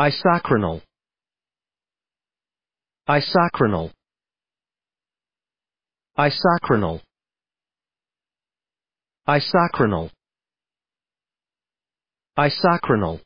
Isochronal Isochronal Isochronal Isochronal Isochronal